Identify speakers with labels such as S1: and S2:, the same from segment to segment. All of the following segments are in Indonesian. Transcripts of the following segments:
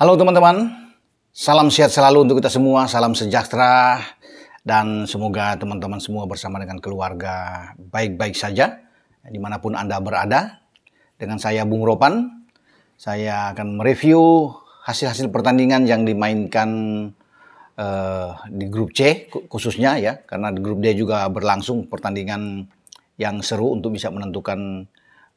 S1: Halo teman-teman, salam sehat selalu untuk kita semua, salam sejahtera, dan semoga teman-teman semua bersama dengan keluarga baik-baik saja, dimanapun Anda berada. Dengan saya Bung Ropan, saya akan mereview hasil-hasil pertandingan yang dimainkan uh, di grup C khususnya ya, karena di grup D juga berlangsung pertandingan yang seru untuk bisa menentukan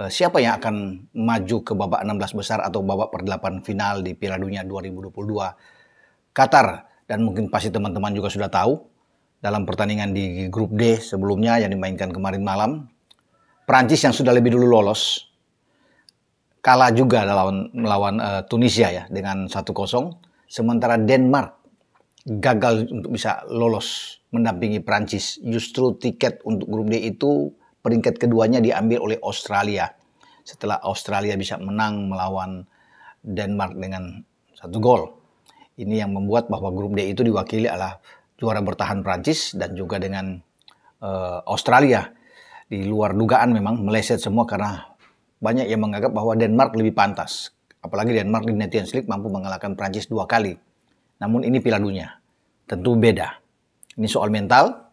S1: Eh, siapa yang akan maju ke babak 16 besar atau babak perdelapan final di Piala Dunia 2022 Qatar dan mungkin pasti teman-teman juga sudah tahu dalam pertandingan di grup D sebelumnya yang dimainkan kemarin malam Prancis yang sudah lebih dulu lolos kalah juga lawan melawan uh, Tunisia ya dengan 1-0 sementara Denmark gagal untuk bisa lolos mendampingi Prancis justru tiket untuk grup D itu Peringkat keduanya diambil oleh Australia. Setelah Australia bisa menang melawan Denmark dengan satu gol. Ini yang membuat bahwa grup D itu diwakili adalah juara bertahan Prancis dan juga dengan uh, Australia. Di luar dugaan memang meleset semua karena banyak yang menganggap bahwa Denmark lebih pantas. Apalagi Denmark di Nations League mampu mengalahkan Prancis dua kali. Namun ini Piala Dunia. Tentu beda. Ini soal mental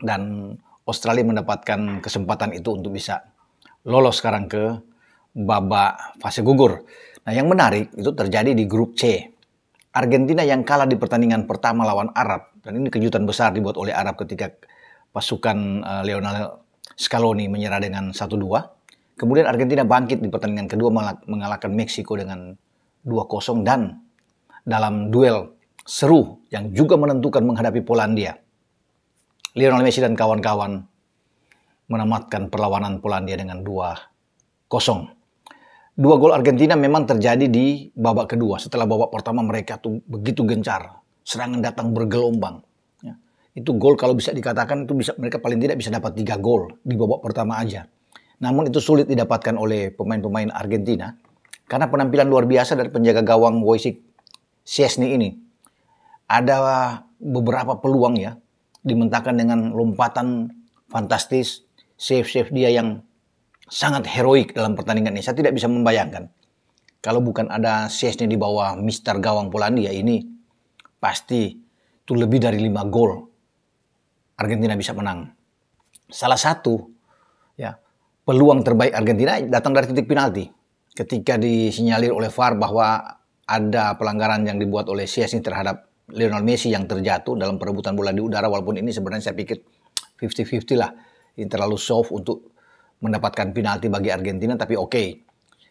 S1: dan Australia mendapatkan kesempatan itu untuk bisa lolos sekarang ke babak fase gugur. Nah, yang menarik itu terjadi di grup C. Argentina yang kalah di pertandingan pertama lawan Arab dan ini kejutan besar dibuat oleh Arab ketika pasukan uh, Lionel Scaloni menyerah dengan 1-2. Kemudian Argentina bangkit di pertandingan kedua mengalahkan Meksiko dengan 2-0 dan dalam duel seru yang juga menentukan menghadapi Polandia. Lionel Messi dan kawan-kawan menamatkan perlawanan Polandia dengan 2-0. Dua gol Argentina memang terjadi di babak kedua. Setelah babak pertama mereka tuh begitu gencar. Serangan datang bergelombang. Ya. Itu gol kalau bisa dikatakan itu bisa mereka paling tidak bisa dapat tiga gol di babak pertama aja. Namun itu sulit didapatkan oleh pemain-pemain Argentina karena penampilan luar biasa dari penjaga gawang Wojciech Szczesny ini. Ada beberapa peluang ya dimentahkan dengan lompatan fantastis, save-save dia yang sangat heroik dalam pertandingan ini. Saya tidak bisa membayangkan kalau bukan ada CS-nya di bawah Mister Gawang Polandia ini pasti itu lebih dari lima gol Argentina bisa menang. Salah satu ya peluang terbaik Argentina datang dari titik penalti ketika disinyalir oleh VAR bahwa ada pelanggaran yang dibuat oleh CS ini terhadap Lionel Messi yang terjatuh dalam perebutan bola di udara walaupun ini sebenarnya saya pikir 50-50 lah. Ini terlalu soft untuk mendapatkan penalti bagi Argentina tapi oke. Okay.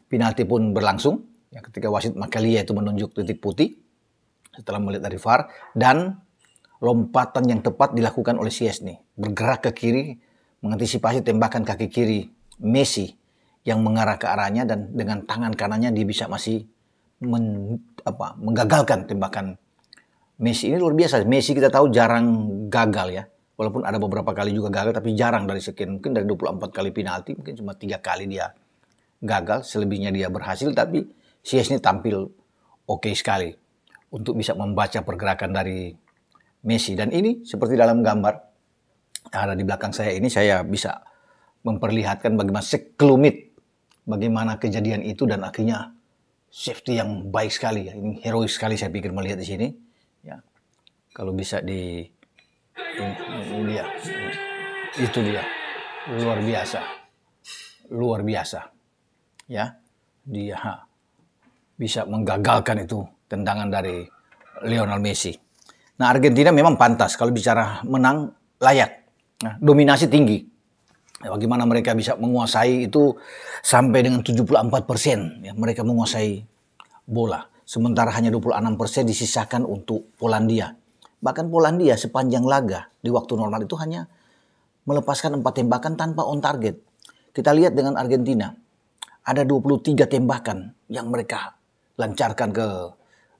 S1: Penalti pun berlangsung ya ketika wasit Makalia itu menunjuk titik putih setelah melihat dari VAR dan lompatan yang tepat dilakukan oleh nih. Bergerak ke kiri mengantisipasi tembakan kaki kiri Messi yang mengarah ke arahnya dan dengan tangan kanannya dia bisa masih men, apa, menggagalkan tembakan Messi ini luar biasa. Messi kita tahu jarang gagal ya. Walaupun ada beberapa kali juga gagal tapi jarang dari sekian. Mungkin dari 24 kali penalti mungkin cuma tiga kali dia gagal. Selebihnya dia berhasil tapi CS ini tampil oke okay sekali. Untuk bisa membaca pergerakan dari Messi. Dan ini seperti dalam gambar ada di belakang saya ini saya bisa memperlihatkan bagaimana sekelumit bagaimana kejadian itu dan akhirnya safety yang baik sekali ya. Ini herois sekali saya pikir melihat di sini ya kalau bisa di dia itu dia luar biasa luar biasa ya dia bisa menggagalkan itu tendangan dari Lionel Messi. Nah Argentina memang pantas kalau bicara menang layak, nah, dominasi tinggi. Ya, bagaimana mereka bisa menguasai itu sampai dengan 74 ya, mereka menguasai bola. Sementara hanya 26% disisakan untuk Polandia. Bahkan Polandia sepanjang laga di waktu normal itu hanya melepaskan empat tembakan tanpa on target. Kita lihat dengan Argentina. Ada 23 tembakan yang mereka lancarkan ke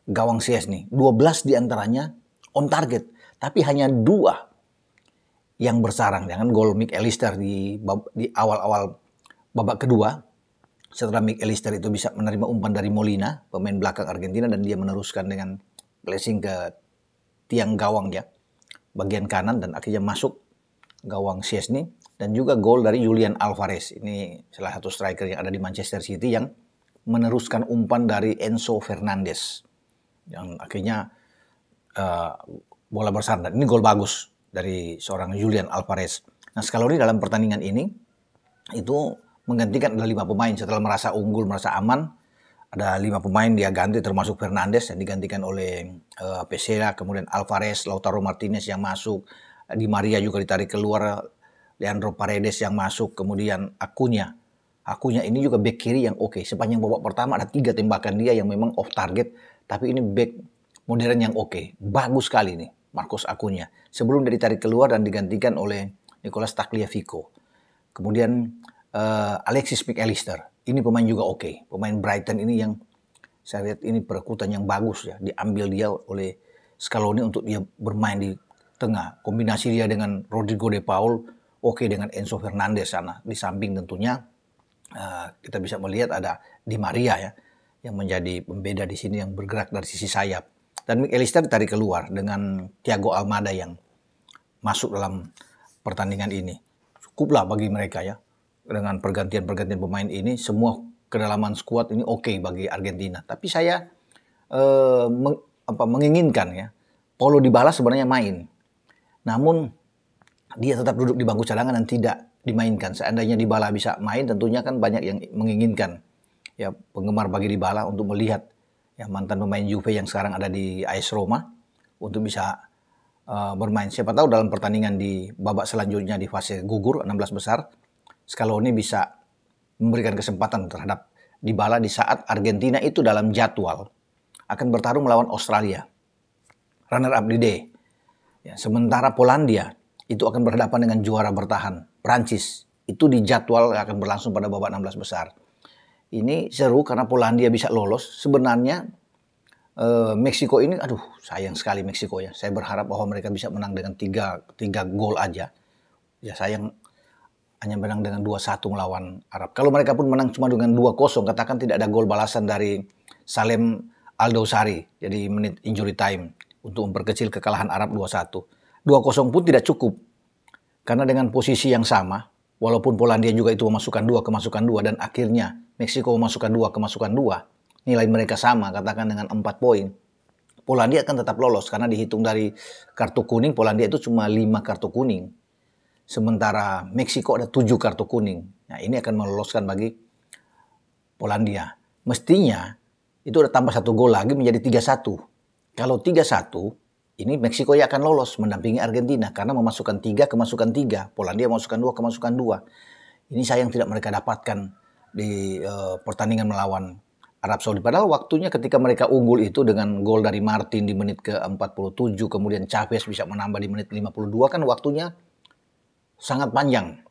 S1: gawang CS nih. 12 diantaranya on target. Tapi hanya dua yang bersarang. Jangan gol Mick Elister di awal-awal babak kedua setelah Mick Elister itu bisa menerima umpan dari Molina, pemain belakang Argentina, dan dia meneruskan dengan blessing ke tiang gawang ya, bagian kanan, dan akhirnya masuk gawang Szczesny, dan juga gol dari Julian Alvarez. Ini salah satu striker yang ada di Manchester City yang meneruskan umpan dari Enzo Fernandez Yang akhirnya uh, bola bersandar. Ini gol bagus dari seorang Julian Alvarez. Nah, Scaloni dalam pertandingan ini itu menggantikan ada lima pemain setelah merasa unggul, merasa aman. Ada lima pemain dia ganti termasuk Fernandes yang digantikan oleh uh, Pesera, kemudian Alvarez, Lautaro Martinez yang masuk, Di Maria juga ditarik keluar, Leandro Paredes yang masuk, kemudian Akunya. Akunya ini juga back kiri yang oke. Okay. Sepanjang babak pertama ada tiga tembakan dia yang memang off target, tapi ini back modern yang oke. Okay. Bagus sekali nih Marcos Akunya. Sebelum dia ditarik keluar dan digantikan oleh Nicolas Tagliafico. Kemudian uh, Alexis McAllister. Ini pemain juga oke. Okay. Pemain Brighton ini yang saya lihat ini perekutan yang bagus ya. Diambil dia oleh Scaloni untuk dia bermain di tengah. Kombinasi dia dengan Rodrigo De Paul oke okay dengan Enzo Fernandez sana. Di samping tentunya uh, kita bisa melihat ada Di Maria ya yang menjadi pembeda di sini yang bergerak dari sisi sayap. Dan McAllister ditarik keluar dengan Thiago Almada yang masuk dalam pertandingan ini. Cukuplah bagi mereka ya dengan pergantian-pergantian pemain ini semua kedalaman skuad ini oke okay bagi Argentina. Tapi saya eh, meng, apa, menginginkan ya Paulo dibalas sebenarnya main. Namun dia tetap duduk di bangku cadangan dan tidak dimainkan. Seandainya Dybala bisa main tentunya kan banyak yang menginginkan ya penggemar bagi Dybala untuk melihat ya mantan pemain Juve yang sekarang ada di AS Roma untuk bisa uh, bermain. Siapa tahu dalam pertandingan di babak selanjutnya di fase gugur 16 besar Scaloni bisa memberikan kesempatan terhadap Dybala di saat Argentina itu dalam jadwal akan bertarung melawan Australia. Runner up di day, Ya, sementara Polandia itu akan berhadapan dengan juara bertahan Prancis. Itu di jadwal akan berlangsung pada babak 16 besar. Ini seru karena Polandia bisa lolos. Sebenarnya eh, Meksiko ini aduh sayang sekali Meksiko ya. Saya berharap bahwa mereka bisa menang dengan tiga tiga gol aja. Ya sayang hanya menang dengan 2-1 melawan Arab. Kalau mereka pun menang cuma dengan 2-0, katakan tidak ada gol balasan dari Salem Aldo Sari, jadi menit injury time untuk memperkecil kekalahan Arab 2-1. 2-0 pun tidak cukup, karena dengan posisi yang sama, walaupun Polandia juga itu memasukkan 2 kemasukan 2, dan akhirnya Meksiko memasukkan 2 kemasukan 2, nilai mereka sama, katakan dengan 4 poin. Polandia akan tetap lolos karena dihitung dari kartu kuning, Polandia itu cuma 5 kartu kuning Sementara Meksiko ada tujuh kartu kuning. Nah, ini akan meloloskan bagi Polandia. Mestinya itu ada tambah satu gol lagi menjadi 3-1. Kalau 3-1, ini Meksiko ya akan lolos mendampingi Argentina karena memasukkan tiga kemasukan tiga, Polandia memasukkan dua kemasukan dua. Ini sayang tidak mereka dapatkan di uh, pertandingan melawan Arab Saudi. Padahal waktunya ketika mereka unggul itu dengan gol dari Martin di menit ke-47, kemudian Chavez bisa menambah di menit 52 kan waktunya sangat panjang.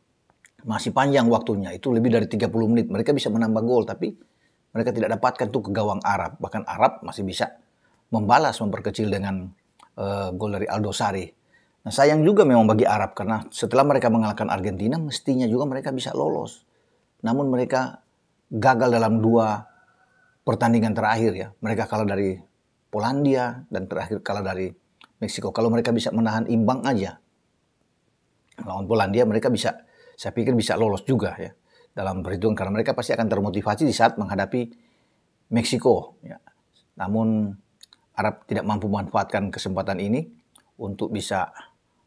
S1: Masih panjang waktunya, itu lebih dari 30 menit. Mereka bisa menambah gol, tapi mereka tidak dapatkan tuh ke gawang Arab. Bahkan Arab masih bisa membalas, memperkecil dengan uh, gol dari Aldo Sari. Nah sayang juga memang bagi Arab, karena setelah mereka mengalahkan Argentina, mestinya juga mereka bisa lolos. Namun mereka gagal dalam dua pertandingan terakhir ya. Mereka kalah dari Polandia dan terakhir kalah dari Meksiko. Kalau mereka bisa menahan imbang aja, lawan Polandia mereka bisa saya pikir bisa lolos juga ya dalam perhitungan karena mereka pasti akan termotivasi di saat menghadapi Meksiko ya. Namun Arab tidak mampu memanfaatkan kesempatan ini untuk bisa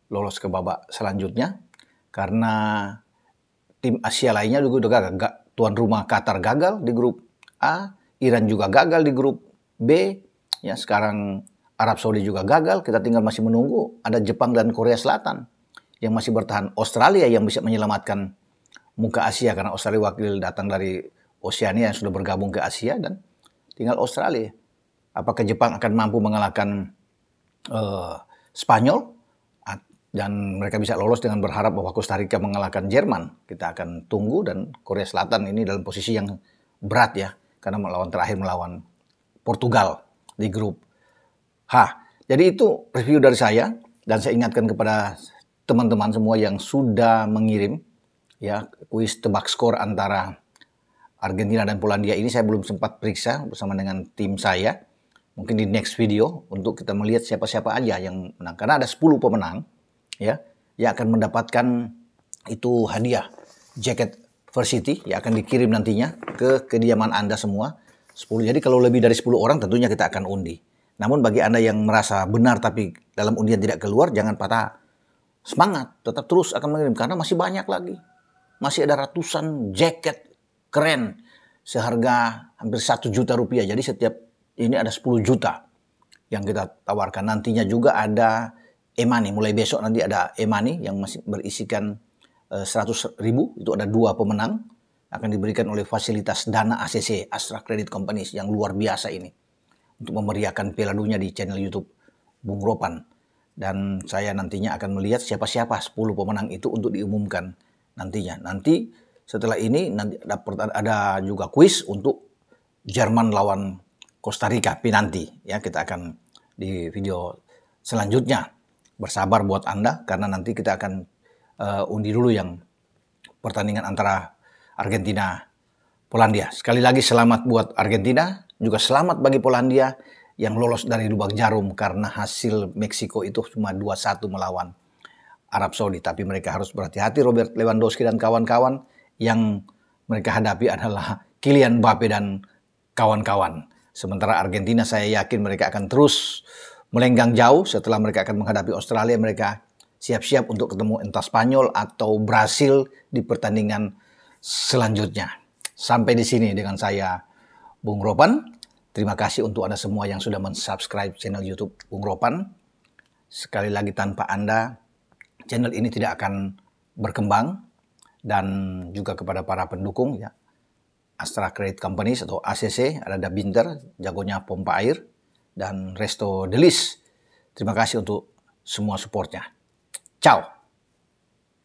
S1: lolos ke babak selanjutnya karena tim Asia lainnya juga udah gagal. Tuan rumah Qatar gagal di grup A, Iran juga gagal di grup B. Ya sekarang Arab Saudi juga gagal, kita tinggal masih menunggu ada Jepang dan Korea Selatan yang masih bertahan. Australia yang bisa menyelamatkan muka Asia karena Australia wakil datang dari Oceania yang sudah bergabung ke Asia dan tinggal Australia. Apakah Jepang akan mampu mengalahkan uh, Spanyol dan mereka bisa lolos dengan berharap bahwa Costa Rica mengalahkan Jerman. Kita akan tunggu dan Korea Selatan ini dalam posisi yang berat ya karena melawan terakhir melawan Portugal di grup H. Jadi itu review dari saya dan saya ingatkan kepada teman-teman semua yang sudah mengirim ya kuis tebak skor antara Argentina dan Polandia ini saya belum sempat periksa bersama dengan tim saya. Mungkin di next video untuk kita melihat siapa-siapa aja yang menang. Karena ada 10 pemenang ya yang akan mendapatkan itu hadiah jaket versity yang akan dikirim nantinya ke kediaman Anda semua. 10. Jadi kalau lebih dari 10 orang tentunya kita akan undi. Namun bagi Anda yang merasa benar tapi dalam undian tidak keluar, jangan patah semangat, tetap terus akan mengirim karena masih banyak lagi. Masih ada ratusan jaket keren seharga hampir satu juta rupiah. Jadi setiap ini ada 10 juta yang kita tawarkan. Nantinya juga ada e-money. Mulai besok nanti ada e-money yang masih berisikan eh, seratus ribu. Itu ada dua pemenang akan diberikan oleh fasilitas dana ACC, Astra Credit Companies yang luar biasa ini. Untuk memeriahkan Piala Dunia di channel Youtube Bung Ropan dan saya nantinya akan melihat siapa-siapa 10 pemenang itu untuk diumumkan nantinya. Nanti setelah ini nanti ada juga kuis untuk Jerman lawan Costa Rica nanti ya kita akan di video selanjutnya. Bersabar buat Anda karena nanti kita akan uh, undi dulu yang pertandingan antara Argentina Polandia. Sekali lagi selamat buat Argentina, juga selamat bagi Polandia yang lolos dari lubang jarum karena hasil Meksiko itu cuma 2-1 melawan Arab Saudi. Tapi mereka harus berhati-hati Robert Lewandowski dan kawan-kawan yang mereka hadapi adalah Kylian Mbappe dan kawan-kawan. Sementara Argentina saya yakin mereka akan terus melenggang jauh setelah mereka akan menghadapi Australia. Mereka siap-siap untuk ketemu entah Spanyol atau Brasil di pertandingan selanjutnya. Sampai di sini dengan saya Bung Ropan. Terima kasih untuk Anda semua yang sudah mensubscribe channel YouTube Bung Ropan. Sekali lagi tanpa Anda, channel ini tidak akan berkembang. Dan juga kepada para pendukung ya. Astra Credit Company atau ACC, ada Binter, jagonya pompa air, dan Resto Delis. Terima kasih untuk semua supportnya. Ciao!